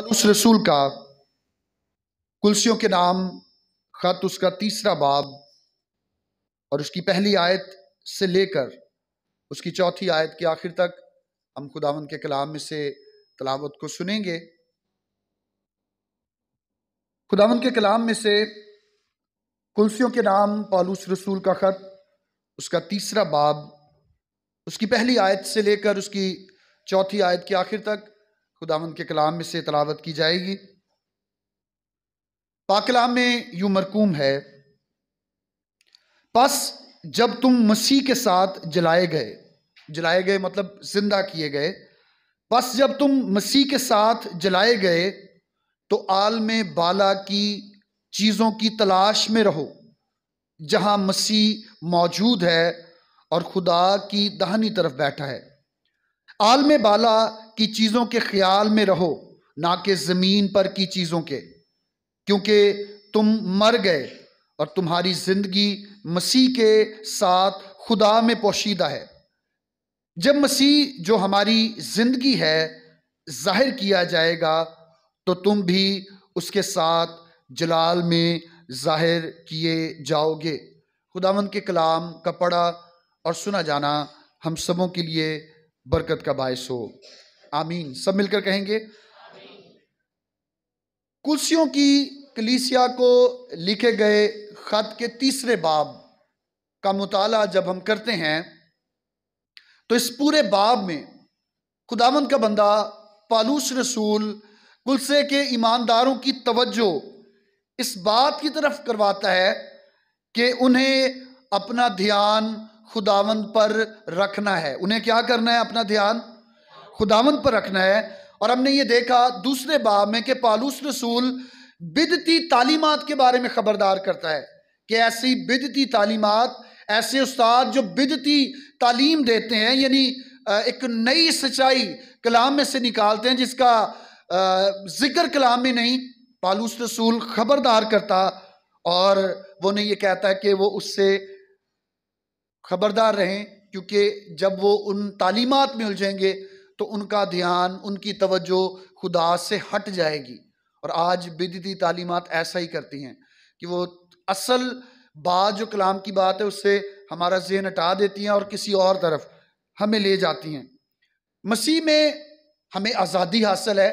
उस रसूल का कुलसियों के नाम खत उसका तीसरा बाब और उसकी पहली आयत से लेकर उसकी चौथी आयत के आखिर तक हम खुदावन के कलाम में से तलावत को सुनेंगे खुदावन के कलाम में से कुलसियों के नाम पालूस रसूल का खत उसका तीसरा बाब उसकी पहली आयत से लेकर उसकी चौथी आयत के आखिर तक खुदावंद के कलाम में से तलावत की जाएगी पाकलाम में यू मरकूम है पस जब तुम मसीह के साथ जलाए गए जलाए गए मतलब जिंदा किए गए बस जब तुम मसीह के साथ जलाए गए तो आलम बाला की चीज़ों की तलाश में रहो जहां मसीह मौजूद है और खुदा की दहनी तरफ बैठा है आलम बाला की चीज़ों के ख्याल में रहो ना कि ज़मीन पर की चीज़ों के क्योंकि तुम मर गए और तुम्हारी ज़िंदगी मसीह के साथ खुदा में पोशीदा है जब मसीह जो हमारी ज़िंदगी है जाहिर किया जाएगा तो तुम भी उसके साथ जलाल में जाहिर किए जाओगे खुदावन के कलाम का पढ़ा और सुना जाना हम सबों के लिए बरकत का बायस हो आमीन सब मिलकर कहेंगे कुर्सियों की कलीसिया को लिखे गए ख़त के तीसरे बाब का मताल जब हम करते हैं तो इस पूरे बाब में खुदावंद का बंदा पालूस रसूल कुलसे के ईमानदारों की तवज्जो इस बात की तरफ करवाता है कि उन्हें अपना ध्यान खुदावंद पर रखना है उन्हें क्या करना है अपना ध्यान खुदावंद पर रखना है और हमने ये देखा दूसरे बाब में कि पालूस रसूल बिदती तालीमत के बारे में ख़बरदार करता है कि ऐसी बिदती तालीमत ऐसे उस्ताद जो बिदती तालीम देते हैं यानी एक नई सच्चाई कलाम में से निकालते हैं जिसका जिक्र कलाम में नहीं पालूस रसूल ख़बरदार करता और वो नहीं ये कहता है कि वो उससे ख़बरदार रहें क्योंकि जब वो उन तालीमत में उलझेंगे तो उनका ध्यान उनकी तवज्जो खुदा से हट जाएगी और आज बिदती तालीमत ऐसा ही करती हैं कि वो असल बात जो कलाम की बात है उससे हमारा जहन हटा देती हैं और किसी और तरफ हमें ले जाती हैं मसीह में हमें आज़ादी हासिल है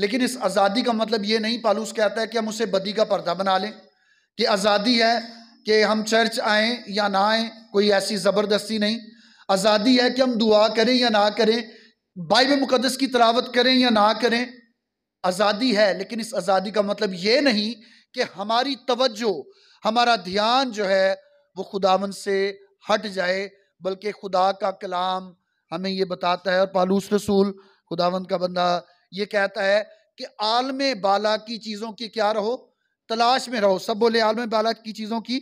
लेकिन इस आज़ादी का मतलब ये नहीं पालूस कहता है कि हम उसे बदी का पर्दा बना लें कि आज़ादी है कि हम चर्च आएँ या ना आए कोई ऐसी ज़बरदस्ती नहीं आज़ादी है कि हम दुआ करें या ना करें बाइबल मुकदस की तलावत करें या ना करें आज़ादी है लेकिन इस आज़ादी का मतलब ये नहीं कि हमारी तवज्जो हमारा ध्यान जो है वो खुदावन से हट जाए बल्कि खुदा का कलाम हमें ये बताता है और पालूस रसूल खुदावन का बंदा ये कहता है कि आलम बाला की चीज़ों की क्या रहो तलाश में रहो सब बोले आलम बाला की चीज़ों की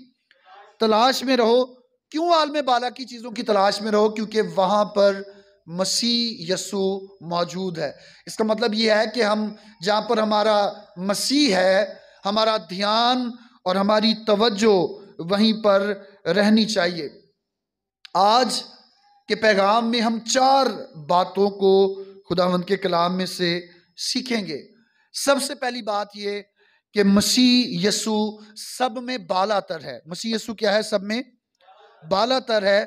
तलाश में रहो क्यों आलम बाला की चीज़ों की तलाश में रहो क्योंकि वहाँ पर मसीह यसु मौजूद है इसका मतलब ये है कि हम जहाँ पर हमारा मसीह है हमारा ध्यान और हमारी तवज्जो वहीं पर रहनी चाहिए आज के पैगाम में हम चार बातों को खुदा के कलाम में से सीखेंगे सबसे पहली बात ये कि मसीह यसु सब में बालातर है मसीह यसु क्या है सब में बालातर है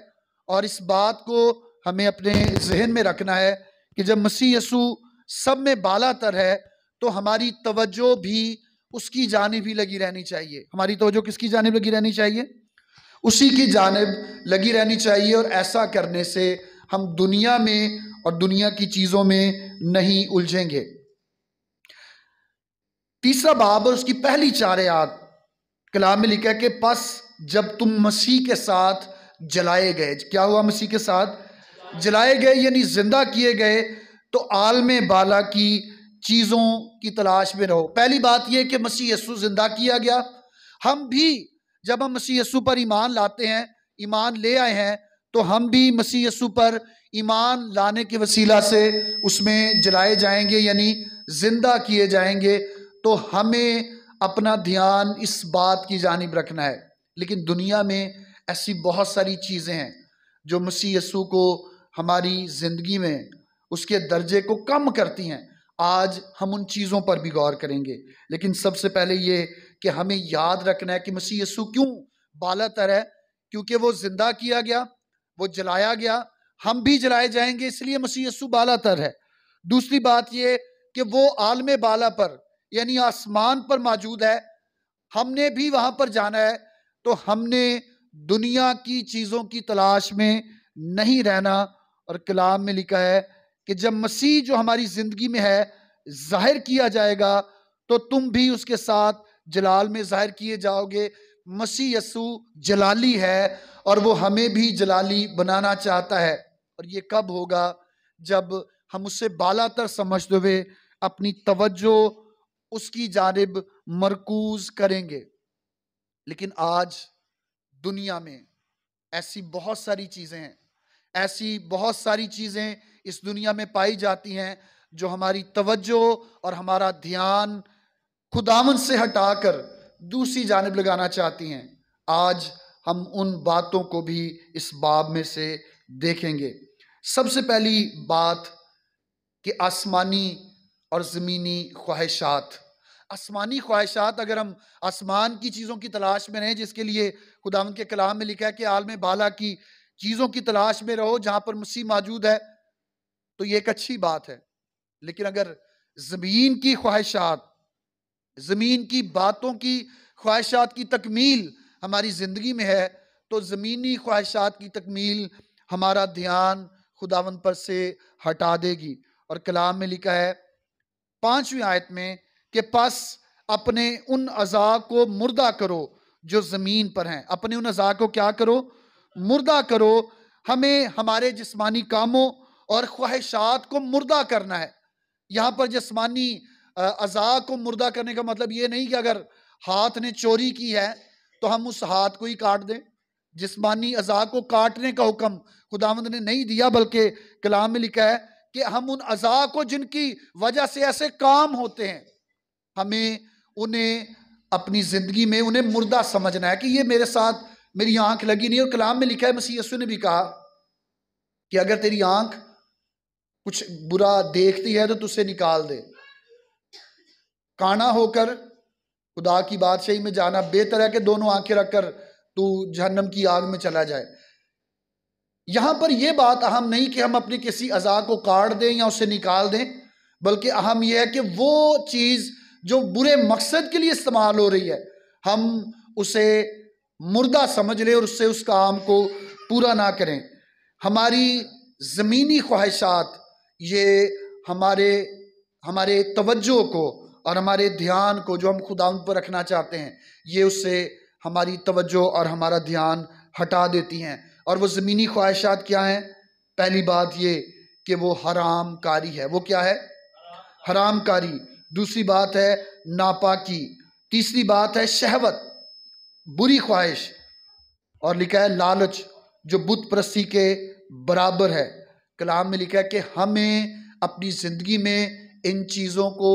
और इस बात को हमें अपने जहन में रखना है कि जब मसीह यसु सब में बाला तर है तो हमारी तवज्जो भी उसकी जानब ही लगी रहनी चाहिए हमारी तवज्जो किसकी जानब लगी रहनी चाहिए उसी की जानब लगी रहनी चाहिए और ऐसा करने से हम दुनिया में और दुनिया की चीज़ों में नहीं उलझेंगे तीसरा बाब और उसकी पहली चार याद कलाम में लिखा है कि पस जब तुम मसीह के साथ जलाए गए क्या हुआ मसीह के साथ जलाए गए यानी ज़िंदा किए गए तो आलम बाला की चीज़ों की तलाश में रहो पहली बात यह कि मसीह यसु ज़िंदा किया गया हम भी जब हम मसीह यसु पर ईमान लाते हैं ईमान ले आए हैं तो हम भी मसीह यसु पर ईमान लाने के वसीला से उसमें जलाए जाएंगे यानी ज़िंदा किए जाएंगे तो हमें अपना ध्यान इस बात की जानब रखना है लेकिन दुनिया में ऐसी बहुत सारी चीज़ें हैं जो मसीह यसू को हमारी ज़िंदगी में उसके दर्जे को कम करती हैं आज हम उन चीज़ों पर भी गौर करेंगे लेकिन सबसे पहले ये कि हमें याद रखना है कि मसीह यसु क्यों बाला तर है क्योंकि वो जिंदा किया गया वो जलाया गया हम भी जलाए जाएंगे इसलिए मसीह यसु बाला तर है दूसरी बात ये कि वो आलम बाला पर यानी आसमान पर मौजूद है हमने भी वहाँ पर जाना है तो हमने दुनिया की चीज़ों की तलाश में नहीं रहना और कलाम में लिखा है कि जब मसीह जो हमारी ज़िंदगी में है ज़ाहिर किया जाएगा तो तुम भी उसके साथ जलाल में ज़ाहिर किए जाओगे मसीह यसु जलाली है और वो हमें भी जलाली बनाना चाहता है और ये कब होगा जब हम उससे बालातर समझते हुए अपनी तवज्जो उसकी जानब मरकूज करेंगे लेकिन आज दुनिया में ऐसी बहुत सारी चीज़ें हैं ऐसी बहुत सारी चीज़ें इस दुनिया में पाई जाती हैं जो हमारी तवज्जो और हमारा ध्यान खुदामन से हटाकर दूसरी जानब लगाना चाहती हैं आज हम उन बातों को भी इस बाब में से देखेंगे सबसे पहली बात कि आसमानी और ज़मीनी ख्वाहिशात आसमानी ख्वाहिशात अगर हम आसमान की चीज़ों की तलाश में रहें जिसके लिए खुदावन के कलाम में लिखा है कि आलम बाला की चीजों की तलाश में रहो जहां पर मसीह मौजूद है तो ये एक अच्छी बात है लेकिन अगर जमीन की ख्वाहिशात जमीन की बातों की ख्वाहिशात की तकमील हमारी ज़िंदगी में है तो ज़मीनी ख्वाहिशात की तकमील हमारा ध्यान खुदावन पर से हटा देगी और कलाम में लिखा है पांचवी आयत में कि पस अपने उन अज़ा को मुर्दा करो जो ज़मीन पर हैं अपने उन अज़ा को क्या करो मुर्दा करो हमें हमारे जिस्मानी कामों और ख्वाहिशात को मुर्दा करना है यहाँ पर जिस्मानी अज़ा को मुर्दा करने का मतलब ये नहीं कि अगर हाथ ने चोरी की है तो हम उस हाथ को ही काट दें जिस्मानी अज़ा को काटने का हुक्म खुदावंद ने नहीं दिया बल्कि कलाम में लिखा है कि हम उन अज़ा को जिनकी वजह से ऐसे काम होते हैं हमें उन्हें अपनी ज़िंदगी में उन्हें मुर्दा समझना है कि ये मेरे साथ मेरी आंख लगी नहीं और कलाम में लिखा है मसीह यसु ने भी कहा कि अगर तेरी आंख कुछ बुरा देखती है तो तुझसे निकाल दे काना होकर खुदा की बादशाही में जाना बेहतर है कि दोनों आंखें रखकर तू जहन्नम की आग में चला जाए यहां पर यह बात अहम नहीं कि हम अपने किसी अजा को काट दें या उसे निकाल दें बल्कि अहम यह है कि वो चीज़ जो बुरे मकसद के लिए इस्तेमाल हो रही है हम उसे मुर्दा समझ लें और उससे उस काम को पूरा ना करें हमारी ज़मीनी ख्वाहिशात ये हमारे हमारे तवज्जो को और हमारे ध्यान को जो हम खुदा उन पर रखना चाहते हैं ये उससे हमारी तवज्जो और हमारा ध्यान हटा देती हैं और वो ज़मीनी ख्वाहिशात क्या हैं पहली बात ये कि वो हराम कारी है वो क्या है हराम कारी दूसरी बात है नापाकी तीसरी बात है शहवत बुरी ख्वाहिश और लिखा है लालच जो बुत प्रस्ती के बराबर है कलाम में लिखा है कि हमें अपनी ज़िंदगी में इन चीज़ों को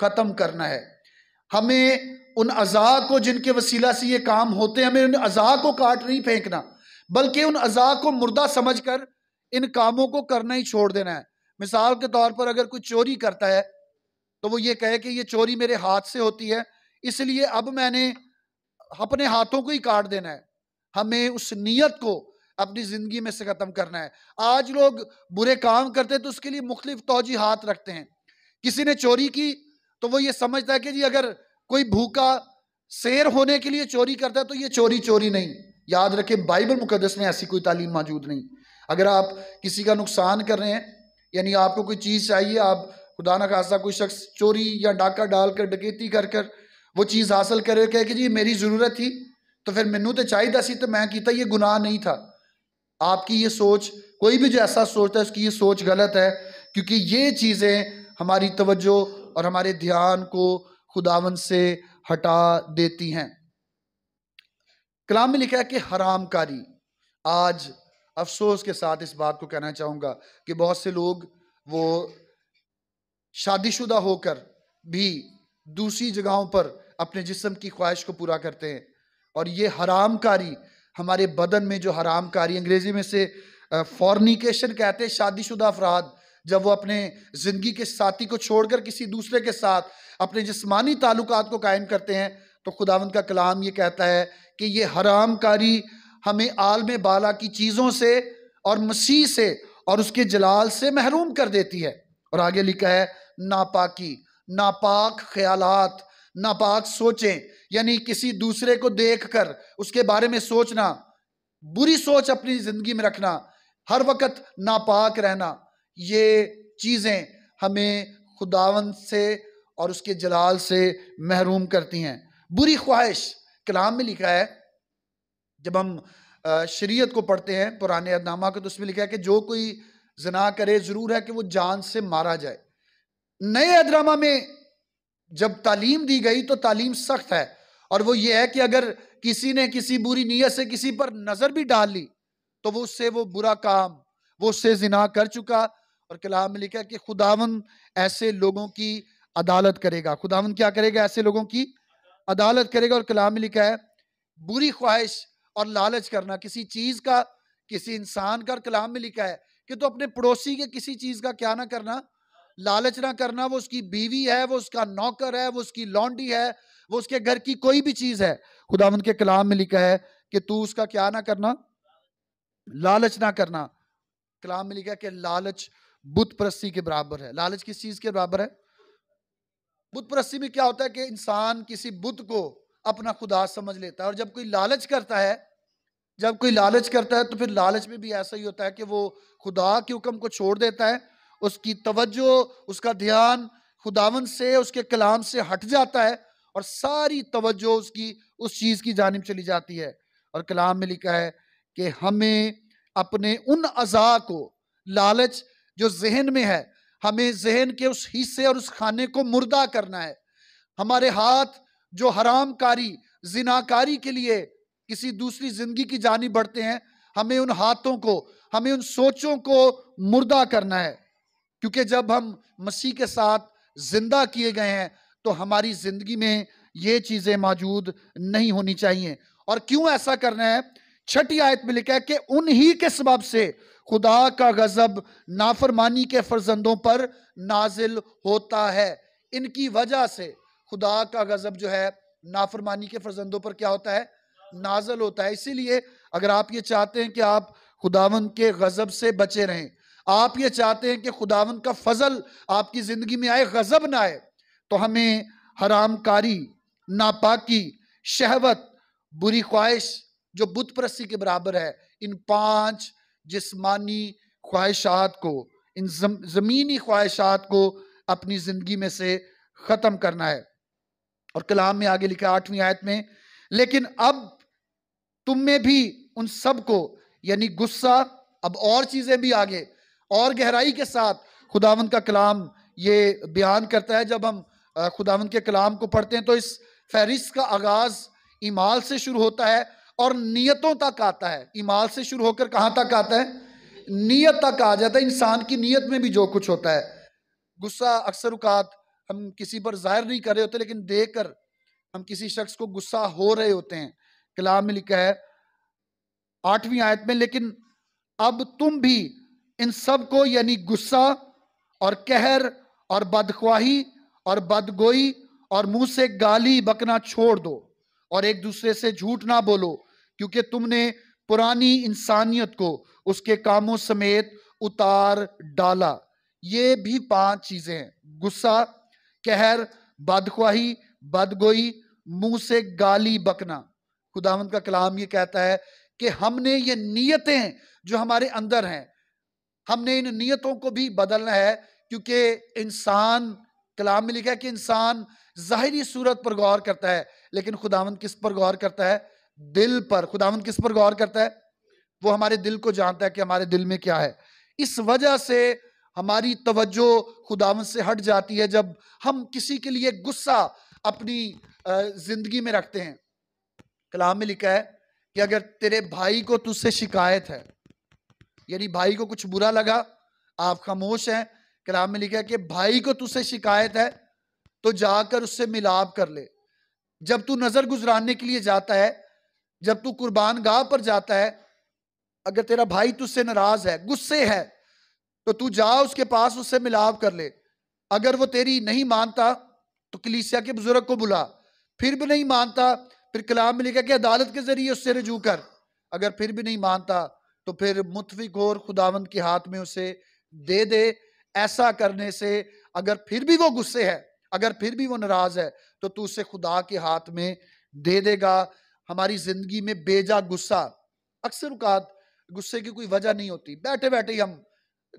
ख़त्म करना है हमें उन अज़ा को जिनके वसीला से ये काम होते हैं हमें उन अज़ा को काट नहीं फेंकना बल्कि उन अज़ा को मुर्दा समझ कर इन कामों को करना ही छोड़ देना है मिसाल के तौर पर अगर कोई चोरी करता है तो वो ये कहे कि ये चोरी मेरे हाथ से होती है इसलिए अब मैंने अपने हाथों को ही काट देना है हमें उस नीयत को अपनी ज़िंदगी में से ख़त्म करना है आज लोग बुरे काम करते हैं तो उसके लिए मुख्तफ हाथ रखते हैं किसी ने चोरी की तो वो ये समझता है कि जी अगर कोई भूखा शेर होने के लिए चोरी करता है तो ये चोरी चोरी नहीं याद रखे बाइबल मुकदस में ऐसी कोई तालीम मौजूद नहीं अगर आप किसी का नुकसान कर रहे हैं यानी आपको कोई चीज़ चाहिए आप खुदा न खासा कोई शख्स चोरी या डाका डालकर डकैती कर कर वो चीज़ हासिल करे कह ਕਿ जी मेरी जरूरत थी तो फिर मैनू तो चाहिए सी तो मैं किया ये गुनाह नहीं था आपकी ये सोच कोई भी जो ऐसा सोचता है उसकी ये सोच गलत है क्योंकि ये चीज़ें हमारी तवज्जो और हमारे ध्यान को खुदावन से हटा देती हैं कलाम में लिखा है कि हरामकारी आज अफसोस के साथ इस बात को कहना चाहूँगा कि बहुत से लोग वो शादीशुदा होकर भी दूसरी जगहों पर अपने जिस्म की ख्वाहिश को पूरा करते हैं और ये हरामकारी हमारे बदन में जो हरामकारी अंग्रेज़ी में से फॉर्निकेशन कहते हैं शादीशुदा अफराद जब वो अपने ज़िंदगी के साथी को छोड़कर किसी दूसरे के साथ अपने जिस्मानी ताल्लुक को कायम करते हैं तो खुदावंद का कलाम ये कहता है कि ये हरामकारी हमें आलम बाला की चीज़ों से और मसीह से और उसके जलाल से महरूम कर देती है और आगे लिखा है नापाकी नापाक ख्यालात नापाक सोचें यानी किसी दूसरे को देखकर उसके बारे में सोचना बुरी सोच अपनी ज़िंदगी में रखना हर वक्त नापाक रहना ये चीज़ें हमें खुदावन से और उसके जलाल से महरूम करती हैं बुरी ख्वाहिश कलाम में लिखा है जब हम शरीयत को पढ़ते हैं पुराने अदनामा को तो उसमें लिखा है कि जो कोई जना करे ज़रूर है कि वो जान से मारा जाए नए अदनामा में जब तालीम दी गई तो तालीम सख्त है और वो ये है कि अगर किसी ने किसी बुरी नीयत से किसी पर नज़र भी डाल ली तो वो उससे वो बुरा काम वो उससे जिना कर चुका और कलाम में लिखा कि खुदावन ऐसे लोगों की अदालत करेगा खुदावन क्या करेगा ऐसे लोगों की अदालत करेगा और कलाम में लिखा है बुरी ख्वाहिश और लालच करना किसी चीज़ का किसी इंसान का और कलाम में लिखा है कि तो अपने पड़ोसी के किसी चीज़ का क्या ना करना लालच ना करना वो उसकी बीवी है वो उसका नौकर है वो उसकी लॉन्डी है वो उसके घर की कोई भी चीज है खुदा के कलाम में लिखा है कि तू उसका क्या ना करना लालच ना करना कलाम में लिखा है कि लालच बुत के बराबर है लालच किस चीज के बराबर है बुत में क्या होता है कि इंसान किसी बुत को अपना खुदा समझ लेता है और जब कोई लालच करता है जब कोई लालच करता है तो फिर लालच में भी ऐसा ही होता है कि वो खुदा के हुक्म को छोड़ देता है उसकी तवज्जो उसका ध्यान खुदावन से उसके कलाम से हट जाता है और सारी तवज्जो उसकी उस चीज़ की जानब चली जाती है और कलाम में लिखा है कि हमें अपने उन अज़ा को लालच जो जहन में है हमें जहन के उस हिस्से और उस खाने को मुर्दा करना है हमारे हाथ जो हरामकारी जिनाकारी के लिए किसी दूसरी ज़िंदगी की जानी बढ़ते हैं हमें उन हाथों को हमें उन सोचों को मुर्दा करना है क्योंकि जब हम मसीह के साथ जिंदा किए गए हैं तो हमारी जिंदगी में ये चीज़ें मौजूद नहीं होनी चाहिए और क्यों ऐसा करना है छठी आयत में लिखा है कि उन्हीं के सबब से खुदा का गजब नाफरमानी के फर्जंदों पर नाजिल होता है इनकी वजह से खुदा का गजब जो है नाफरमानी के फर्जंदों पर क्या होता है नाजल होता है इसीलिए अगर आप ये चाहते हैं कि आप खुदावन के गजब से बचे रहें आप ये चाहते हैं कि खुदावन का फजल आपकी ज़िंदगी में आए गज़ब ना आए तो हमें हरामकारी नापाकी शहवत बुरी ख्वाहिश जो बुत प्रस्ती के बराबर है इन पांच जिस्मानी ख्वाहिशात को इन ज़मीनी ख्वाहिशात को अपनी ज़िंदगी में से ख़त्म करना है और कलाम में आगे लिखा आठवीं आयत में लेकिन अब तुम में भी उन सब को यानी गुस्सा अब और चीज़ें भी आगे और गहराई के साथ खुदावन का कलाम ये बयान करता है जब हम खुदावन के कलाम को पढ़ते हैं तो इस फहरिस्त का आगाज़ ईमाल से शुरू होता है और नीयतों तक आता है ईमाल से शुरू होकर कहाँ तक आता है नीयत तक आ जाता है इंसान की नीयत में भी जो कुछ होता है गुस्सा अक्सर उकात हम किसी पर जाहिर नहीं कर रहे होते लेकिन देख कर हम किसी शख्स को गुस्सा हो रहे होते हैं कलाम में लिखा है आठवीं आयत में लेकिन अब तुम भी इन सब को यानी गुस्सा और कहर और बदख्वाही और बदगोई और मुंह से गाली बकना छोड़ दो और एक दूसरे से झूठ ना बोलो क्योंकि तुमने पुरानी इंसानियत को उसके कामों समेत उतार डाला ये भी पांच चीजें हैं गुस्सा कहर बदख्वाही बदगोई मुंह से गाली बकना खुदावंत का कलाम ये कहता है कि हमने ये नीयतें जो हमारे अंदर हैं हमने इन नीयतों को भी बदलना है क्योंकि इंसान कलाम में लिखा है कि इंसान ज़ाहरी सूरत पर गौर करता है लेकिन खुदावंद किस पर गौर करता है दिल पर खुदावंद किस पर गौर करता है वो हमारे दिल को जानता है कि हमारे दिल में क्या है इस वजह से हमारी तवज्जो खुदावन से हट जाती है जब हम किसी के लिए गुस्सा अपनी ज़िंदगी में रखते हैं कलाम में लिखा है कि अगर तेरे भाई को तुझसे शिकायत है यानी भाई को कुछ बुरा लगा आप खामोश हैं कलाम में लिखा कि भाई को तुझसे शिकायत है तो जाकर उससे मिलाप कर ले जब तू नजर गुजराने के लिए जाता है जब तू कुर्बान गाह पर जाता है अगर तेरा भाई तुझसे नाराज है गुस्से है तो तू जा उसके पास उससे मिलाप कर ले अगर वो तेरी नहीं मानता तो कलीसिया के बुजुर्ग को बुला फिर भी नहीं मानता फिर कलाम में लिखा कि अदालत के जरिए उससे रजू कर अगर फिर भी नहीं मानता तो फिर मुतफिक और खुदावंद के हाथ में उसे दे दे ऐसा करने से अगर फिर भी वो गुस्से है अगर फिर भी वो नाराज है तो तू उसे खुदा के हाथ में दे देगा हमारी जिंदगी में बेजा गुस्सा अक्सर उकात गुस्से की कोई वजह नहीं होती बैठे बैठे ही हम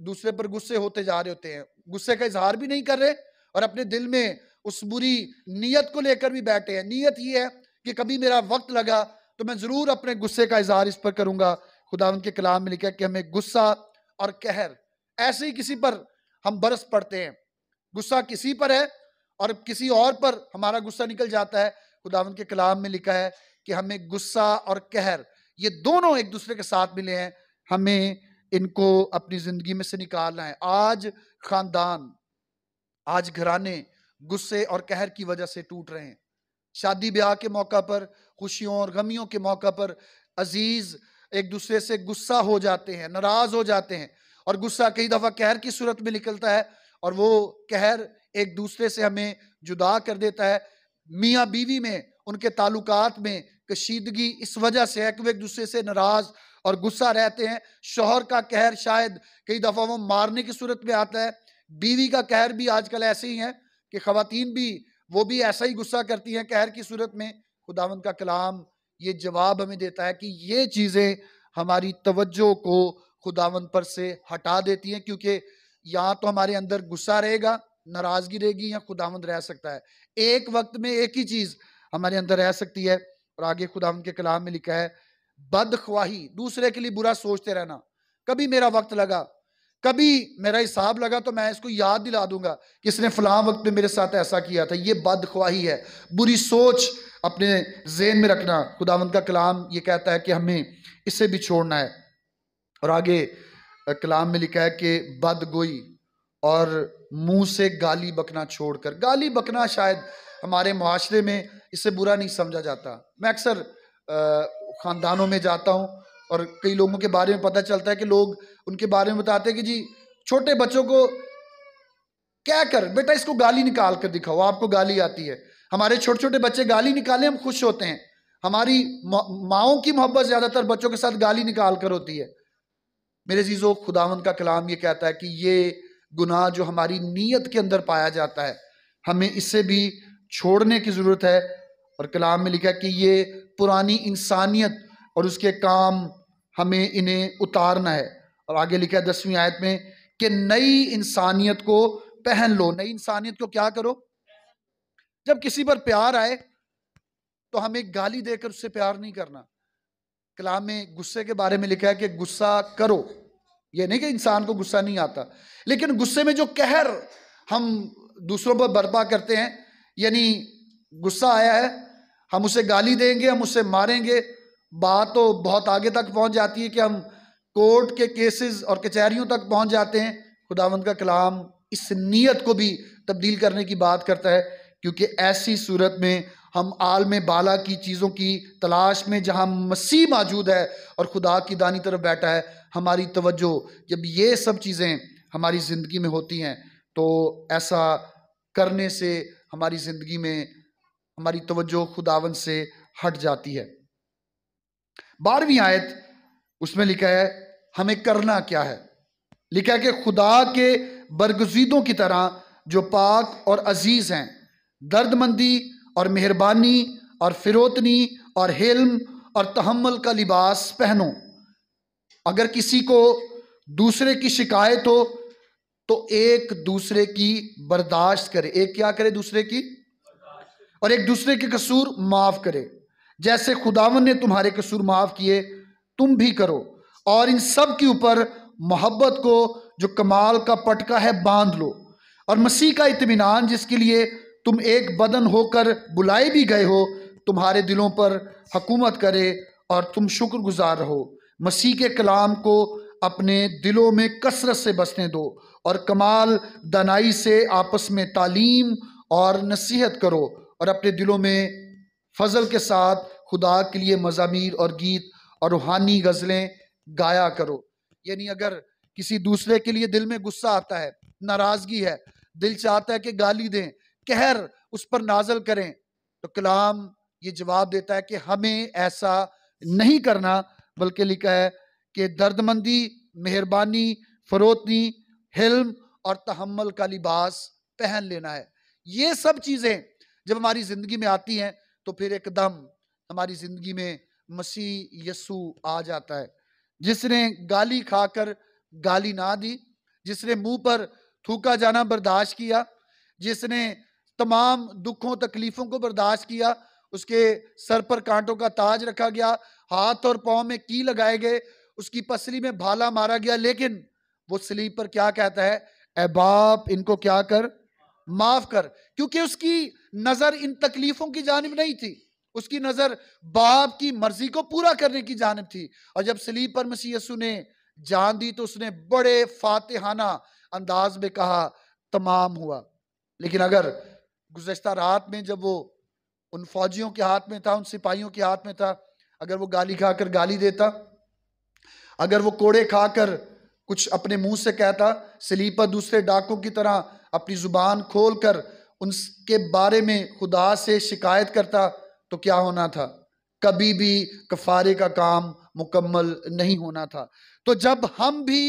दूसरे पर गुस्से होते जा रहे होते हैं गुस्से का इजहार भी नहीं कर रहे और अपने दिल में उस बुरी नीयत को लेकर भी बैठे हैं नीयत ये है कि कभी मेरा वक्त लगा तो मैं ज़रूर अपने गुस्से का इजहार इस पर करूंगा खुदा उनके कलाम में लिखा कि हमें गुस्सा और कहर ऐसे ही किसी पर हम बरस पड़ते हैं गुस्सा किसी पर है और किसी और पर हमारा गुस्सा निकल जाता है खुदा के कलाम में लिखा है कि हमें गुस्सा और कहर ये दोनों एक दूसरे के साथ मिले हैं हमें इनको अपनी ज़िंदगी में से निकालना है आज ख़ानदान आज घराने गुस्से और कहर की वजह से टूट रहे हैं शादी ब्याह के मौका पर खुशियों और गमियों के मौका पर अजीज़ एक दूसरे से गुस्सा हो जाते हैं नाराज हो जाते हैं और गुस्सा कई दफ़ा कहर की सूरत में निकलता है और वो कहर एक दूसरे से हमें जुदा कर देता है मियाँ बीवी में उनके ताल्लुकात में कशीदगी इस वजह से है कि वो एक दूसरे से नाराज़ और गुस्सा रहते हैं शोहर का कहर शायद कई दफ़ा वो मारने की सूरत में आता है बीवी का कहर भी आजकल ऐसे ही है कि खातन भी वो भी ऐसा ही गुस्सा करती हैं कहर की सूरत में खुदावंद का कलाम ये जवाब हमें देता है कि ये चीज़ें हमारी तवज्जो को खुदावन पर से हटा देती हैं क्योंकि यहाँ तो हमारे अंदर गुस्सा रहेगा नाराज़गी रहेगी या खुदावंद रह सकता है एक वक्त में एक ही चीज़ हमारे अंदर रह सकती है और आगे खुदावंद के कलाम में लिखा है बदख्वाही दूसरे के लिए बुरा सोचते रहना कभी मेरा वक्त लगा कभी मेरा हिसाब लगा तो मैं इसको याद दिला दूंगा कि इसने फलां वक्त में मेरे साथ ऐसा किया था ये बदख्वाही है बुरी सोच अपने जेन में रखना खुदावंद का कलाम ये कहता है कि हमें इसे भी छोड़ना है और आगे कलाम में लिखा है कि बदगोई और मुंह से गाली बकना छोड़कर गाली बकना शायद हमारे माशरे में इसे बुरा नहीं समझा जाता मैं अक्सर ख़ानदानों में जाता हूँ और कई लोगों के बारे में पता चलता है कि लोग उनके बारे में बताते हैं कि जी छोटे बच्चों को क्या कर बेटा इसको गाली निकाल कर दिखाओ आपको गाली आती है हमारे छोटे छोटे बच्चे गाली निकाले हम खुश होते हैं हमारी माओ की मोहब्बत ज़्यादातर बच्चों के साथ गाली निकाल कर होती है मेरे जीजो खुदावन का कलाम ये कहता है कि ये गुनाह जो हमारी नीयत के अंदर पाया जाता है हमें इससे भी छोड़ने की ज़रूरत है और कलाम में लिखा है कि ये पुरानी इंसानियत और उसके काम हमें इन्हें उतारना है और आगे लिखा है दसवीं आयत में कि नई इंसानियत को पहन लो नई इंसानियत को क्या करो जब किसी पर प्यार आए तो हमें गाली देकर उससे प्यार नहीं करना कलाम में गुस्से के बारे में लिखा है कि गुस्सा करो यह नहीं कि इंसान को गुस्सा नहीं आता लेकिन गुस्से में जो कहर हम दूसरों पर बर्पा करते हैं यानी गुस्सा आया है हम उसे गाली देंगे हम उसे मारेंगे बात तो बहुत आगे तक पहुंच जाती है कि हम कोर्ट के केसेस और कचहरियों तक पहुंच जाते हैं खुदावंद का कलाम इस नीयत को भी तब्दील करने की बात करता है क्योंकि ऐसी सूरत में हम आलम बाला की चीज़ों की तलाश में जहाँ मसीह मौजूद है और खुदा की दानी तरफ बैठा है हमारी तवज्जो जब ये सब चीज़ें हमारी ज़िंदगी में होती हैं तो ऐसा करने से हमारी ज़िंदगी में हमारी तवज्जो खुदावन से हट जाती है बारहवीं आयत उसमें लिखा है हमें करना क्या है लिखा है कि खुदा के बरगजीदों की तरह जो पाक और अजीज़ हैं दर्दमंदी और मेहरबानी और फिरोतनी और हिल्म और तहमल का लिबास पहनो अगर किसी को दूसरे की शिकायत हो तो एक दूसरे की बर्दाश्त करे एक क्या करे दूसरे की और एक दूसरे के कसूर माफ़ करे जैसे खुदावन ने तुम्हारे कसूर माफ़ किए तुम भी करो और इन सब के ऊपर मोहब्बत को जो कमाल का पटका है बांध लो और मसीह का इतमान जिसके लिए तुम एक बदन होकर बुलाए भी गए हो तुम्हारे दिलों पर हकूमत करे और तुम शुक्रगुजार रहो मसीह के कलाम को अपने दिलों में कसरत से बसने दो और कमाल दनाई से आपस में तालीम और नसीहत करो और अपने दिलों में फजल के साथ खुदा के लिए मजामी और गीत और रूहानी गज़लें गाया करो यानी अगर किसी दूसरे के लिए दिल में गुस्सा आता है नाराज़गी है दिल चाहता है कि गाली दें कहर उस पर नाजल करें तो कलाम ये जवाब देता है कि हमें ऐसा नहीं करना बल्कि लिखा है कि दर्दमंदी मेहरबानी फरोतनी हिल्म और तहमल का लिबास पहन लेना है ये सब चीज़ें जब हमारी ज़िंदगी में आती हैं तो फिर एकदम हमारी ज़िंदगी में मसीह यसु आ जाता है जिसने गाली खाकर गाली ना दी जिसने मुंह पर थूका जाना बर्दाश्त किया जिसने तमाम दुखों तकलीफ़ों को बर्दाश्त किया उसके सर पर कांटों का ताज रखा गया हाथ और पाँव में की लगाए गए उसकी पसली में भाला मारा गया लेकिन वो स्लीप पर क्या कहता है अबाप इनको क्या कर माफ कर क्योंकि उसकी नज़र इन तकलीफ़ों की जानब नहीं थी उसकी नज़र बाप की मर्जी को पूरा करने की जानब थी और जब स्लीप पर मसीह ने जान दी तो उसने बड़े फातेहाना अंदाज में कहा तमाम हुआ लेकिन अगर गुजशत रात में जब वो उन फौजियों के हाथ में था उन सिपाहियों के हाथ में था अगर वो गाली खाकर गाली देता अगर वो कोड़े खाकर कुछ अपने मुंह से कहता स्लीपर दूसरे डाकों की तरह अपनी ज़ुबान खोल कर उनके बारे में खुदा से शिकायत करता तो क्या होना था कभी भी कफारे का काम मुकम्मल नहीं होना था तो जब हम भी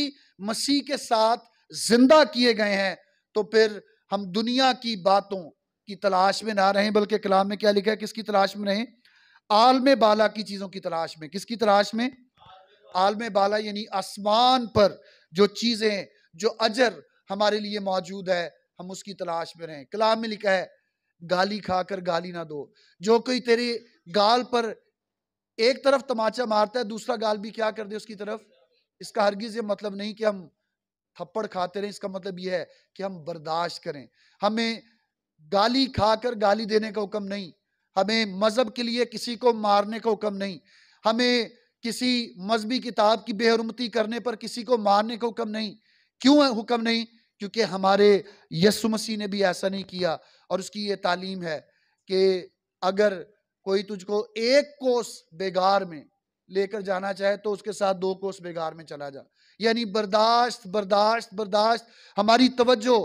मसीह के साथ जिंदा किए गए हैं तो फिर हम दुनिया की बातों की तलाश में ना रहें बल्कि कलाम में क्या लिखा है किसकी तलाश में रहें आलम बाला की चीज़ों की तलाश में किसकी तलाश में आलम बाला यानी आसमान पर जो चीज़ें जो अजर हमारे लिए मौजूद है हम उसकी तलाश में रहें कलाम में लिखा है गाली खाकर गाली ना दो जो कोई तेरी गाल पर एक तरफ तमाचा मारता है दूसरा गाल भी क्या कर दे उसकी तरफ इसका हरगिज़ ये मतलब नहीं कि हम थप्पड़ खाते रहें इसका मतलब यह है कि हम बर्दाश्त करें हमें गाली खाकर गाली देने का हुक्म नहीं हमें मज़हब के लिए किसी को मारने का हुक्म नहीं हमें किसी मजहबी किताब की बेहरमती करने पर किसी को मारने का हुक्म नहीं क्यों हुक्म नहीं क्योंकि हमारे यसु मसीह ने भी ऐसा नहीं किया और उसकी ये तालीम है कि अगर कोई तुझको एक कोस बेगार में लेकर जाना चाहे तो उसके साथ दो कोस बेगार में चला जा यानी बर्दाश्त बर्दाश्त बर्दाश्त हमारी तवज्जो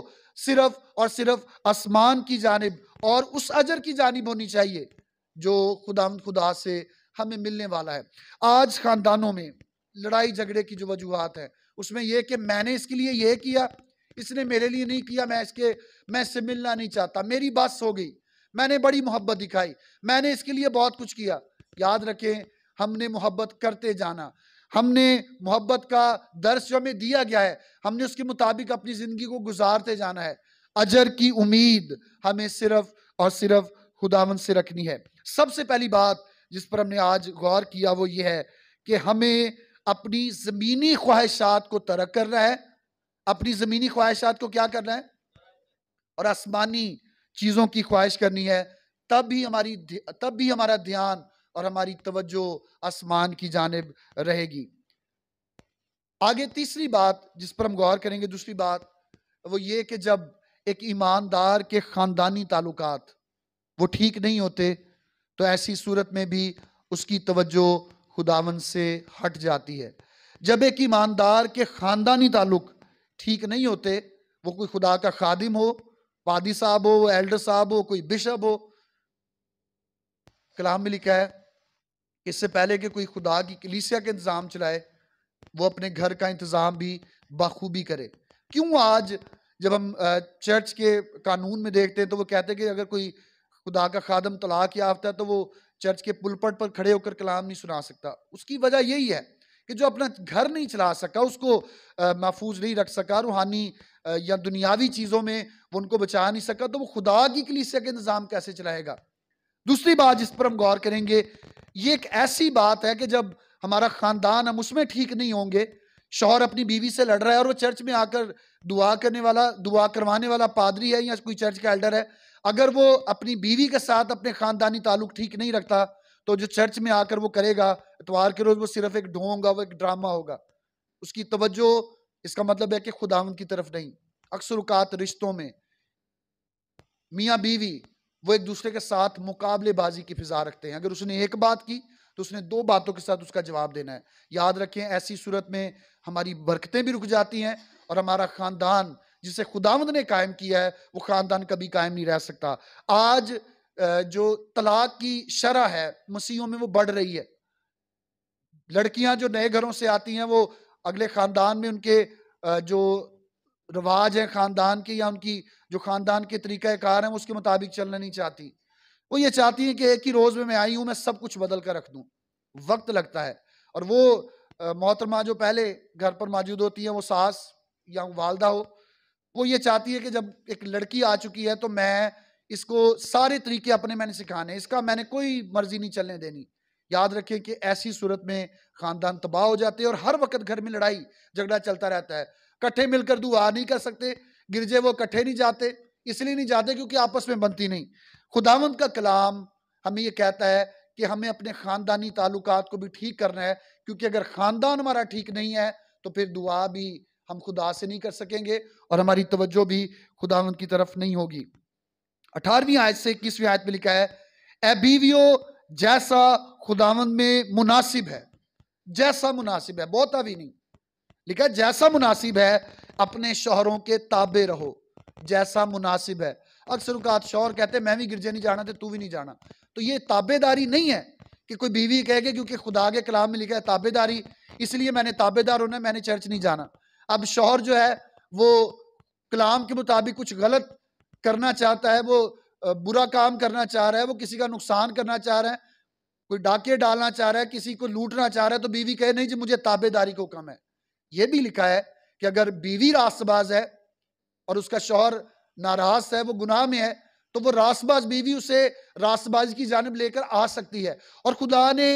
सिर्फ और सिर्फ आसमान की जानब और उस अजर की जानब होनी चाहिए जो खुदा खुदा से हमें मिलने वाला है आज ख़ानदानों में लड़ाई झगड़े की जो वजूहत है उसमें यह कि मैंने इसके लिए यह किया इसने मेरे लिए नहीं किया मैं इसके मैं इससे मिलना नहीं चाहता मेरी बस हो गई मैंने बड़ी मोहब्बत दिखाई मैंने इसके लिए बहुत कुछ किया याद रखें हमने मोहब्बत करते जाना हमने मोहब्बत का दर्श जो हमें दिया गया है हमने उसके मुताबिक अपनी ज़िंदगी को गुजारते जाना है अजर की उम्मीद हमें सिर्फ और सिर्फ खुदावन से रखनी है सबसे पहली बात जिस पर हमने आज गौर किया वो ये है कि हमें अपनी ज़मीनी ख्वाहिशात को तरक करना है अपनी ज़मीनी ख्वाहिशात को क्या करना है और आसमानी चीज़ों की ख्वाहिश करनी है तब भी हमारी तब भी हमारा ध्यान और हमारी तवज्जो आसमान की जानब रहेगी आगे तीसरी बात जिस पर हम गौर करेंगे दूसरी बात वो ये कि जब एक ईमानदार के ख़ानदानी ताल्लुक वो ठीक नहीं होते तो ऐसी सूरत में भी उसकी तवज्जो खुदावन से हट जाती है जब एक ईमानदार के ख़ानदानी ताल्लुक ठीक नहीं होते वो कोई खुदा का खादिम हो पादी साहब हो एल्डर साहब हो कोई बिशप हो कलाम में लिखा है इससे पहले कि कोई खुदा की कलीसिया के इंतज़ाम चलाए वो अपने घर का इंतज़ाम भी बखूबी करे क्यों आज जब हम चर्च के कानून में देखते हैं तो वो कहते हैं कि अगर कोई खुदा का खादम तलाक याफ्ता है तो वो चर्च के पुलपट पर खड़े होकर कलाम नहीं सुना सकता उसकी वजह यही है कि जो अपना घर नहीं चला सका उसको महफूज नहीं रख सका रूहानी या दुनियावी चीज़ों में वो उनको बचा नहीं सका तो वो खुदा की कलीसिया के निज़ाम कैसे चलाएगा दूसरी बात जिस पर हम गौर करेंगे ये एक ऐसी बात है कि जब हमारा खानदान हम उसमें ठीक नहीं होंगे शोहर अपनी बीवी से लड़ रहा है और वो चर्च में आकर दुआ करने वाला दुआ करवाने वाला पादरी है या कोई चर्च का एल्डर है अगर वो अपनी बीवी के साथ अपने खानदानी ताल्लुक ठीक नहीं रखता तो जो चर्च में आकर वो करेगा इतवार के रोज़ वो सिर्फ एक ढोंगा वो एक ड्रामा होगा उसकी तवज्जो इसका मतलब है कि खुदावन की तरफ नहीं अक्सर रिश्तों में मियाँ बीवी वो एक दूसरे के साथ मुकाबलेबाजी की फिजा रखते हैं अगर उसने एक बात की तो उसने दो बातों के साथ उसका जवाब देना है याद रखें ऐसी सूरत में हमारी बरकतें भी रुक जाती हैं और हमारा ख़ानदान जिसे खुदामद ने कायम किया है वो ख़ानदान कभी कायम नहीं रह सकता आज जो तलाक की शरह है मसीहों में वो बढ़ रही है लड़कियां जो नए घरों से आती हैं वो अगले ख़ानदान में उनके जो रवाज हैं ख़ानदान के या उनकी जो खानदान के तरीक़ा कार हैं उसके मुताबिक चलना नहीं चाहती वो ये चाहती हैं कि एक ही रोज़ में मैं आई हूँ मैं सब कुछ बदल कर रख दूँ वक्त लगता है और वो मोहतरमा जो पहले घर पर मौजूद होती है वो सास या वालदा हो वो ये चाहती है कि जब एक लड़की आ चुकी है तो मैं इसको सारे तरीके अपने मैंने सिखाने इसका मैंने कोई मर्जी नहीं चलने देनी याद रखें कि ऐसी सूरत में ख़ानदान तबाह हो जाते हैं और हर वक्त घर में लड़ाई झगड़ा चलता रहता है कट्ठे मिलकर दुआ नहीं कर सकते गिरजे वो इकट्ठे नहीं जाते इसलिए नहीं जाते क्योंकि आपस में बनती नहीं खुदावंत का कलाम हमें ये कहता है कि हमें अपने ख़ानदानी ताल्लुक को भी ठीक करना है क्योंकि अगर ख़ानदान हमारा ठीक नहीं है तो फिर दुआ भी हम खुदा से नहीं कर सकेंगे और हमारी तवज्जो भी खुदावंद की तरफ नहीं होगी अठारहवीं आयत से इक्कीसवीं आयत में लिखा है ए बीवियो जैसा खुदावंद में मुनासिब है जैसा मुनासिब है बहुत अभी नहीं लिखा जैसा मुनासिब है अपने शोहरों के ताबे रहो जैसा मुनासिब है अक्सर उनका शोहर कहते मैं भी गिरजे नहीं जाना तो तू भी नहीं जाना तो ये ताबेदारी नहीं है कि कोई बीवी कहेगी क्योंकि खुदा के कलाम में लिखा है ताबेदारी इसलिए मैंने ताबेदार होना मैंने चर्च नहीं जाना अब शोहर जो है वो कलाम के मुताबिक कुछ गलत करना चाहता है वो बुरा काम करना चाह रहा है वो किसी का नुकसान करना चाह रहा है कोई डाके डालना चाह रहा है किसी को लूटना चाह रहा है तो बीवी कहे नहीं जी मुझे ताबेदारी को कम है यह भी लिखा है कि अगर बीवी रासबाज है और उसका शोहर नाराज है वो गुनाह में है तो वो रासबाज बीवी उसे रासबाज की जानब लेकर आ सकती है और खुदा ने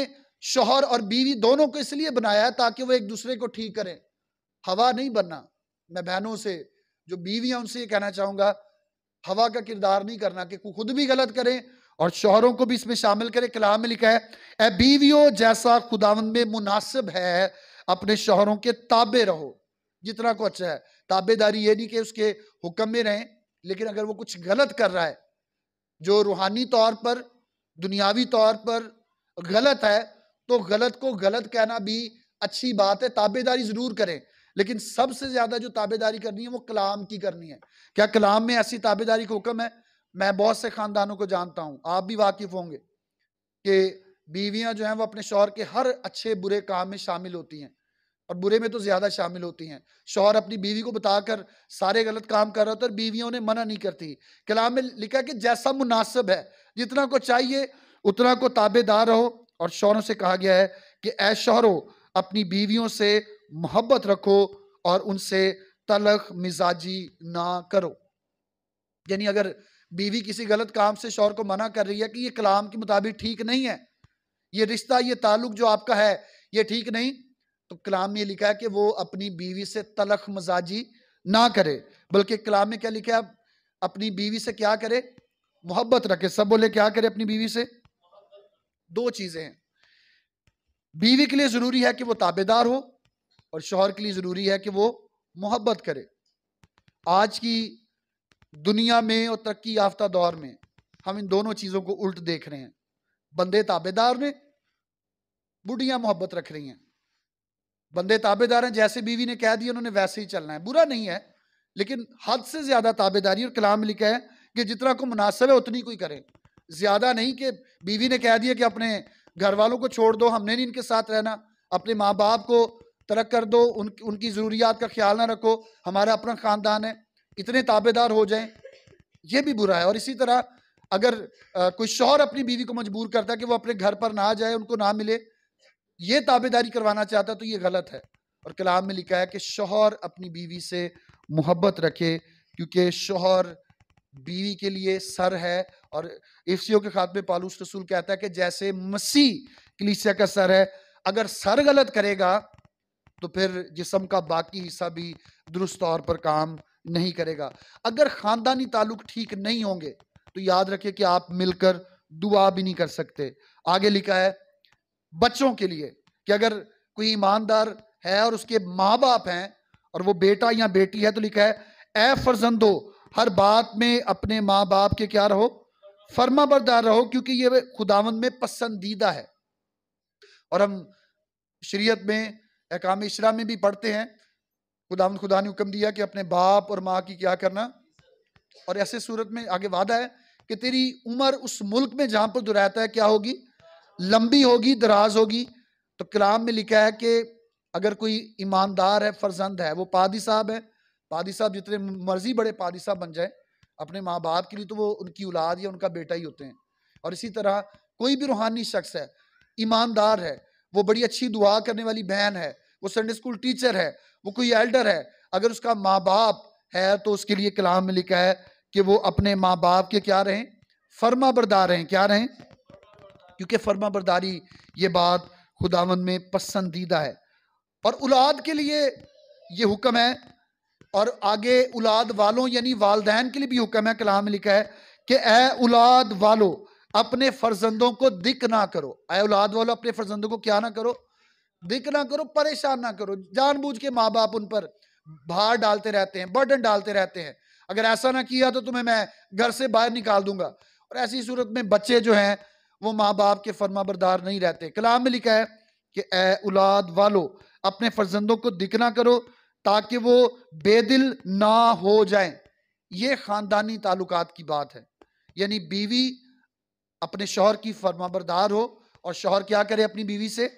शोहर और बीवी दोनों को इसलिए बनाया ताकि वो एक दूसरे को ठीक करें हवा नहीं बनना मैं बहनों से जो बीवियां उनसे ये कहना चाहूंगा हवा का किरदार नहीं करना कि खुद भी गलत करें और शोहरों को भी इसमें शामिल करें कलाम में लिखा है ए बीवियो जैसा खुदावन में मुनासिब है अपने शोहरों के ताबे रहो जितना को अच्छा है ताबेदारी ये नहीं कि उसके हुक्म में रहें लेकिन अगर वो कुछ गलत कर रहा है जो रूहानी तौर पर दुनियावी तौर पर गलत है तो गलत को गलत कहना भी अच्छी बात है ताबेदारी ज़रूर करें लेकिन सबसे ज़्यादा जो ताबेदारी करनी है वो कलाम की करनी है क्या कलाम में ऐसी ताबेदारी का हुक्म है मैं बहुत से ख़ानदानों को जानता हूँ आप भी वाकिफ़ होंगे कि बीवियां जो हैं वो अपने शोहर के हर अच्छे बुरे काम में शामिल होती हैं और बुरे में तो ज़्यादा शामिल होती हैं शोहर अपनी बीवी को बताकर सारे गलत काम कर रहा होता है और बीवियां उन्हें मना नहीं करती कलाम में लिखा कि जैसा मुनासिब है जितना को चाहिए उतना को ताबेदार रहो और शोहरों से कहा गया है कि ऐ शोहरों अपनी बीवियों से मोहब्बत रखो और उनसे तलख मिजाजी ना करो यानी अगर बीवी किसी गलत काम से शोहर को मना कर रही है कि ये कलाम के मुताबिक ठीक नहीं है ये रिश्ता ये ताल्लुक जो आपका है ये ठीक नहीं तो कलाम में लिखा है कि वो अपनी बीवी से तलख मजाजी ना करे बल्कि कलाम में क्या लिखा है अपनी बीवी से क्या करे मोहब्बत रखे सब बोले क्या करे अपनी बीवी से दो चीज़ें हैं बीवी के लिए ज़रूरी है कि वो ताबेदार हो और शोहर के लिए ज़रूरी है कि वो मोहब्बत करे आज की दुनिया में और तरक्की याफ्ता दौर में हम इन दोनों चीज़ों को उल्ट देख रहे हैं बंदे ताबेदार ने बुढ़िया मोहब्बत रख रही हैं बंदे ताबेदार हैं जैसे बीवी ने कह दिया उन्होंने वैसे ही चलना है बुरा नहीं है लेकिन हद से ज्यादा ताबेदारी और कलाम लिखा है कि जितना को मुनासिब है उतनी कोई करे ज्यादा नहीं कि बीवी ने कह दिया कि अपने घर वालों को छोड़ दो हमने नहीं इनके साथ रहना अपने माँ बाप को तरक कर दो उन उनकी ज़रूरियात का ख्याल ना रखो हमारा अपना ख़ानदान है इतने ताबेदार हो जाए ये भी बुरा है और इसी तरह अगर कोई शोहर अपनी बीवी को मजबूर करता है कि वो अपने घर पर ना जाए उनको ना मिले ये ताबेदारी करवाना चाहता तो ये गलत है और कलाम में लिखा है कि शोहर अपनी बीवी से मोहब्बत रखे क्योंकि शोहर बीवी के लिए सर है और एफसीओ के खात्मे पालूस रसूल कहता है कि जैसे मसीह कलीसिया का सर है अगर सर गलत करेगा तो फिर जिसम का बाकी हिस्सा भी दुरुस्त तौर पर काम नहीं करेगा अगर ख़ानदानी ताल्लुक ठीक नहीं होंगे तो याद रखिए कि आप मिलकर दुआ भी नहीं कर सकते आगे लिखा है बच्चों के लिए कि अगर कोई ईमानदार है और उसके माँ बाप हैं और वो बेटा या बेटी है तो लिखा है ए फर्जंदो हर बात में अपने माँ बाप के क्या रहो फर्मा बरदार रहो क्योंकि ये खुदावंद में पसंदीदा है और हम शरीयत में अहकाम इशरा में भी पढ़ते हैं खुदावंद खुदा ने हुक्म दिया कि अपने बाप और माँ की क्या करना और ऐसे सूरत में आगे वादा है कि तेरी उम्र उस मुल्क में जहाँ पर तो रहता है क्या होगी लंबी होगी दराज होगी तो कलाम में लिखा है कि अगर कोई ईमानदार है फर्जंद है वो पादी साहब है पादी साहब जितने मर्जी बड़े पादी साहब बन जाए अपने माँ बाप के लिए तो वो उनकी औलाद या उनका बेटा ही होते हैं और इसी तरह कोई भी रूहानी शख्स है ईमानदार है वो बड़ी अच्छी दुआ करने वाली बहन है वो संडे स्कूल टीचर है वो कोई एल्डर है अगर उसका माँ बाप है तो उसके लिए कलाम में लिखा है कि वो अपने माँ बाप के क्या रहें फर्मा बरदार रहें क्या रहें क्योंकि फर्मा बरदारी ये बात खुदावन में पसंदीदा है और औलाद के लिए ये हुक्म है और आगे औलाद वालों यानी वालदेन के लिए भी हुक्म है कलाम में लिखा है कि ए औलाद वालो अपने फर्जंदों को दिक ना करो ए औलाद वालो अपने फर्जंदों को क्या ना करो दिक ना करो परेशान ना करो जानबूझ के माँ बाप उन पर भार डालते रहते हैं बर्डन डालते रहते हैं अगर ऐसा ना किया तो तुम्हें मैं घर से बाहर निकाल दूंगा और ऐसी सूरत में बच्चे जो हैं वो माँ बाप के फर्मा बरदार नहीं रहते कलाम में लिखा है कि ए औलाद वालो अपने फर्जंदों को दिखना करो ताकि वो बेदिल ना हो जाए ये ख़ानदानी ताल्लुकात की बात है यानी बीवी अपने शोहर की फर्मा बरदार हो और शोहर क्या करे अपनी बीवी से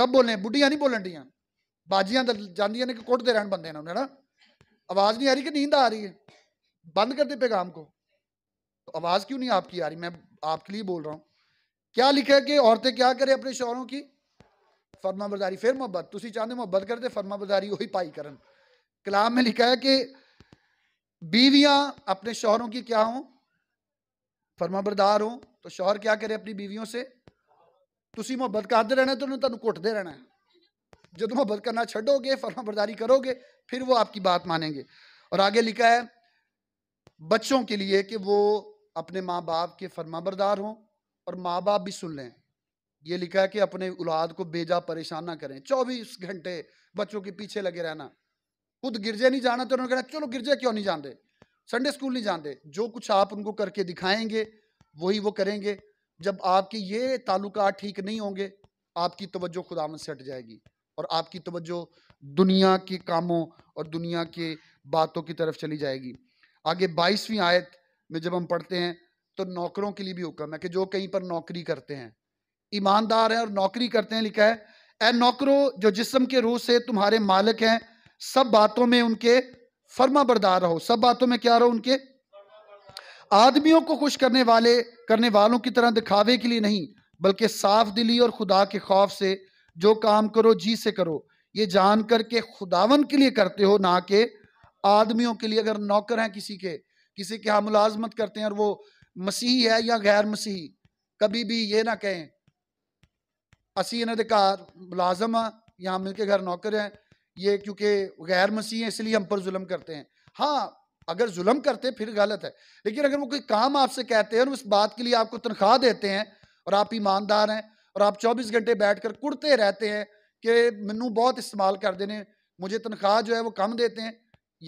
सब बोलें बुढ़िया नहीं बोलन डियां बाजियां जानियां ने दे रहन बंदे उन्हें ना आवाज़ नहीं आ रही कि नींद आ रही है बंद कर दे पैगाम को तो आवाज़ क्यों नहीं आपकी आ रही मैं आपके लिए बोल रहा हूं क्या लिखा है कि औरतें क्या करें अपने शोहरों की फर्मा बरदारी फिर मोहब्बत तुम चाहते मोहब्बत करते फर्मा बदारी वही पाई करन कलाम में लिखा है कि बीवियां अपने शोहरों की क्या हों फर्मा बरदार हों तो शोहर क्या करे अपनी बीवियों से तुम मोहब्बत करते रहना तो उन्होंने तुम घुटते रहना है जो तो मुहब्बत करना छोड़ोगे फर्मा बरदारी करोगे फिर वो आपकी बात मानेंगे और आगे लिखा है बच्चों के लिए कि वो अपने माँ बाप के फरमाबरदार हों और माँ बाप भी सुन लें ये लिखा है कि अपने औलाद को बेजा परेशान ना करें चौबीस घंटे बच्चों के पीछे लगे रहना खुद गिरजे नहीं जाना तो उन्होंने कहना चलो गिरजे क्यों नहीं जानते संडे स्कूल नहीं जानते जो कुछ आप उनको करके दिखाएंगे वही वो करेंगे जब आपके ये ताल्लुका ठीक नहीं होंगे आपकी तवज्जो खुदावन से हट जाएगी और आपकी तवज्जो दुनिया के कामों और दुनिया के बातों की तरफ चली जाएगी आगे बाईसवीं आयत में जब हम पढ़ते हैं तो नौकरों के लिए भी हुक्म है कि जो कहीं पर नौकरी करते हैं ईमानदार हैं और नौकरी करते हैं लिखा है ए नौकरो जो जिसम के रूह से तुम्हारे मालिक हैं सब बातों में उनके फर्मा बरदार रहो सब बातों में क्या रहो उनके आदमियों को खुश करने वाले करने वालों की तरह दिखावे के लिए नहीं बल्कि साफ दिली और खुदा के खौफ से जो काम करो जी से करो ये जान कर के खुदावन के लिए करते हो ना कि आदमियों के लिए अगर नौकर हैं किसी के किसी के हम मुलाजमत करते हैं और वो मसीही है या गैर मसीही कभी भी ये ना कहें असी इन्होंने घर मुलाजम हाँ हम इनके घर नौकर हैं ये क्योंकि गैर मसीह हैं इसलिए हम पर जुल्म करते हैं हाँ अगर जुल्म करते फिर गलत है लेकिन अगर वो कोई काम आपसे कहते हैं और उस बात के लिए आपको तनख्वाह देते हैं और आप ईमानदार हैं और आप 24 घंटे बैठकर कुड़ते रहते हैं कि मैं बहुत इस्तेमाल करते हैं मुझे तनख्वाह जो है वो कम देते हैं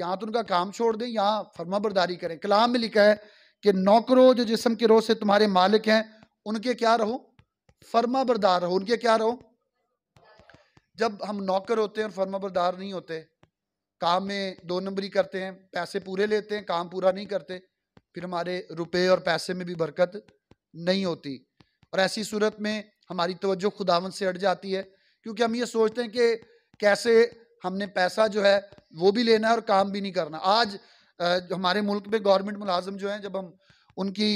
यहाँ तो उनका काम छोड़ दें यहाँ फर्मा बरदारी करें कलाम में लिखा है कि नौकरों जो जिसम के रोज से तुम्हारे मालिक हैं उनके क्या रहो फर्मा बरदार रहो उनके क्या रहो जब हम नौकर होते हैं और फर्मा बरदार नहीं होते काम में दो नंबरी करते हैं पैसे पूरे लेते हैं काम पूरा नहीं करते फिर हमारे रुपये और पैसे में भी बरकत नहीं होती और ऐसी सूरत में हमारी तोज्जो खुदावन से हट जाती है क्योंकि हम ये सोचते हैं कि कैसे हमने पैसा जो है वो भी लेना है और काम भी नहीं करना आज आ, हमारे मुल्क में गवर्नमेंट मुलाजम जो हैं जब हम उनकी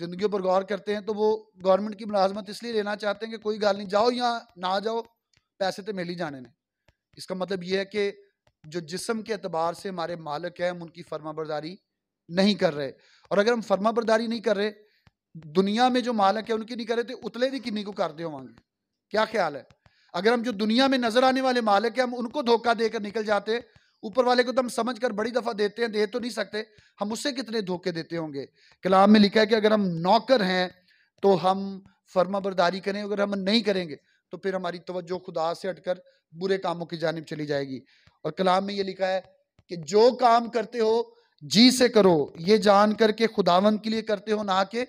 ज़िंदगी पर गौर करते हैं तो वो गवर्नमेंट की मुलाजमत इसलिए लेना चाहते हैं कि कोई गाल नहीं जाओ या ना जाओ पैसे तो मिल ही जाने ने इसका मतलब ये है कि जो जिसम के अतबार से हमारे मालिक हैं हम उनकी फर्मा बरदारी नहीं कर रहे और अगर हम फर्मा बरदारी नहीं कर रहे दुनिया में जो मालक है उनकी नहीं कर रहे तो उतले भी किन्नी को दे होंगे क्या ख्याल है अगर हम जो दुनिया में नजर आने वाले मालिक हैं हम उनको धोखा देकर निकल जाते हैं ऊपर वाले को तो हम समझ कर बड़ी दफ़ा देते हैं दे तो नहीं सकते हम उससे कितने धोखे देते होंगे कलाम में लिखा है कि अगर हम नौकर हैं तो हम फर्मा बरदारी करें अगर हम नहीं करेंगे तो फिर हमारी तवज्जो खुदा से हटकर बुरे कामों की जानब चली जाएगी और कलाम में ये लिखा है कि जो काम करते हो जी से करो ये जान करके खुदावन के लिए करते हो ना के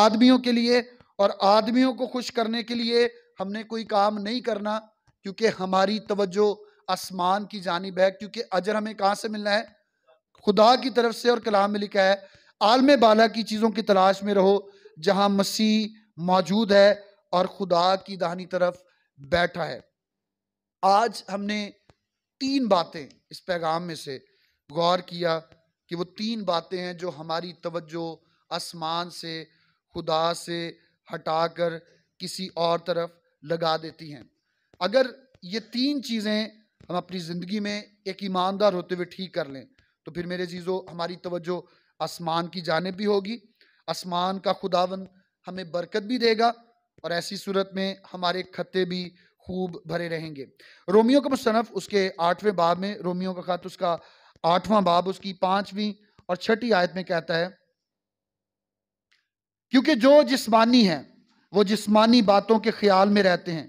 आदमियों के लिए और आदमियों को खुश करने के लिए हमने कोई काम नहीं करना क्योंकि हमारी तवज्जो आसमान की जानब है क्योंकि अजर हमें कहाँ से मिलना है खुदा की तरफ से और कलाम में लिखा है आलम बाला की चीज़ों की तलाश में रहो जहाँ मसीह मौजूद है और खुदा की दाहनी तरफ बैठा है आज हमने तीन बातें इस पैगाम में से गौर किया कि वो तीन बातें हैं जो हमारी तवज्जो आसमान से खुदा से हटाकर किसी और तरफ लगा देती हैं अगर ये तीन चीज़ें हम अपनी ज़िंदगी में एक ईमानदार होते हुए ठीक कर लें तो फिर मेरे चीज़ों हमारी तवज्जो आसमान की जानब भी होगी आसमान का खुदावन हमें बरकत भी देगा और ऐसी सूरत में हमारे खत्ते भी खूब भरे रहेंगे रोमियो का मुसनफ़ उसके आठवें बाब में रोमियो का खत उसका आठवां बाब उसकी पाँचवीं और छठी आयत में कहता है क्योंकि जो जिस्मानी है वो जिस्मानी बातों के ख्याल में रहते हैं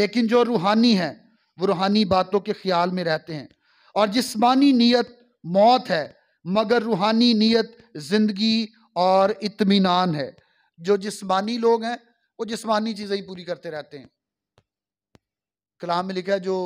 लेकिन जो रूहानी है वो रूहानी बातों के ख्याल में रहते हैं और जिस्मानी नीयत मौत है मगर रूहानी नीयत ज़िंदगी और इत्मीनान है जो जिस्मानी लोग हैं वो जिस्मानी चीज़ें ही पूरी करते रहते हैं कलाम में लिखा है जो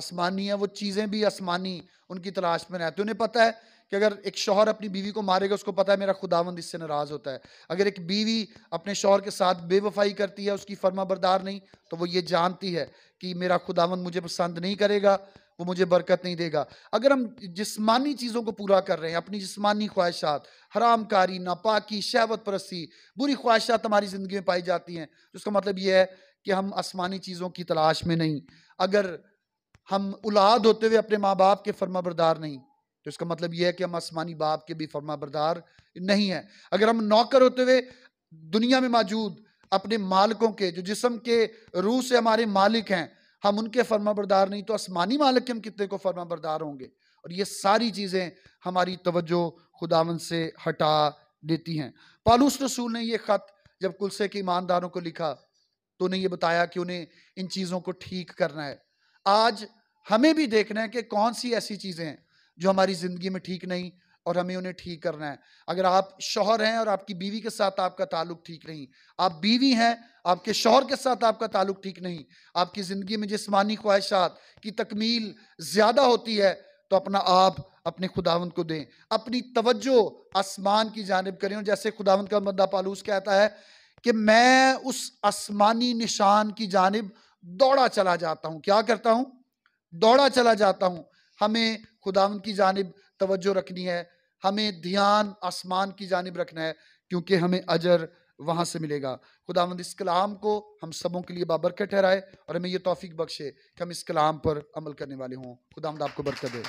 आसमानी है वो चीज़ें भी आसमानी उनकी तलाश में रहती हैं उन्हें पता है कि अगर एक शोहर अपनी बीवी को मारेगा उसको पता है मेरा खुदावंद इससे नाराज़ होता है अगर एक बीवी अपने शोहर के साथ बेवफाई करती है उसकी फर्मा बरदार नहीं तो वो ये जानती है कि मेरा खुदावंद मुझे पसंद नहीं करेगा वो मुझे बरकत नहीं देगा अगर हम जिस्मानी चीज़ों को पूरा कर रहे हैं अपनी जिस्मानी ख्वाहिशात हरामकारी नापाकी शहवत परस्ती बुरी ख्वाहिशात हमारी ज़िंदगी में पाई जाती हैं उसका तो मतलब ये है कि हम आसमानी चीज़ों की तलाश में नहीं अगर हम औलाद होते हुए अपने माँ बाप के बरदार नहीं तो इसका मतलब यह है कि हम आसमानी बाप के भी फर्मा बरदार नहीं है अगर हम नौकर होते हुए दुनिया में मौजूद अपने मालिकों के जो जिसम के रूह से हमारे मालिक हैं हम उनके फर्मा बरदार नहीं तो आसमानी मालिक के हम कितने को फर्मा बरदार होंगे और ये सारी चीज़ें हमारी तवज्जो खुदावन से हटा देती हैं पालूस रसूल ने ये ख़त जब कुलसे के ईमानदारों को लिखा तो उन्हें ये बताया कि उन्हें इन चीज़ों को ठीक करना है आज हमें भी देखना है कि कौन सी ऐसी चीज़ें हैं जो हमारी ज़िंदगी में ठीक नहीं और हमें उन्हें ठीक करना है अगर आप शोहर हैं और आपकी बीवी के साथ आपका ताल्लुक ठीक नहीं आप बीवी हैं आपके शोहर के साथ आपका ताल्लुक ठीक नहीं आपकी ज़िंदगी में जिसमानी ख्वाहिशात की तकमील ज़्यादा होती है तो अपना आप अपने खुदावंत को दें अपनी तवज्जो आसमान की जानब करें जैसे खुदावंत का मद्दा पालूस कहता है कि मैं उस आसमानी निशान की जानब दौड़ा चला जाता हूँ क्या करता हूँ दौड़ा चला जाता हूँ हमें खुदावन की जानब तवज्जो रखनी है हमें ध्यान आसमान की जानब रखना है क्योंकि हमें अजर वहाँ से मिलेगा खुदावंद इस कलाम को हम सबों के लिए बाबरकत ठहराए और हमें ये तोफ़ी बख्शे कि हम इस कलाम पर अमल करने वाले हों खुदावंद आपको बरकत दे